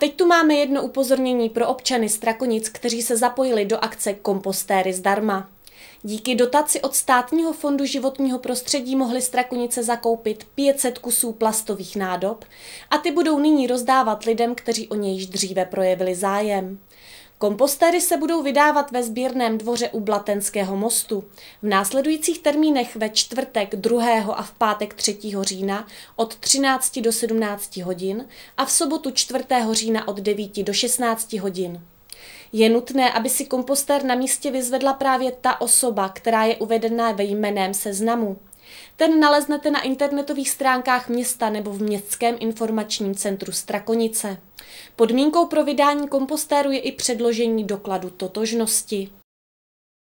Teď tu máme jedno upozornění pro občany z Trakonic, kteří se zapojili do akce Kompostéry zdarma. Díky dotaci od Státního fondu životního prostředí mohly Strakonice zakoupit 500 kusů plastových nádob a ty budou nyní rozdávat lidem, kteří o něj již dříve projevili zájem. Kompostery se budou vydávat ve sbírném dvoře u Blatenského mostu. V následujících termínech ve čtvrtek 2. a v pátek 3. října od 13 do 17 hodin a v sobotu 4. října od 9 do 16 hodin. Je nutné, aby si kompostér na místě vyzvedla právě ta osoba, která je uvedená ve jménem seznamu. Ten naleznete na internetových stránkách města nebo v Městském informačním centru Strakonice. Podmínkou pro vydání kompostéru je i předložení dokladu totožnosti.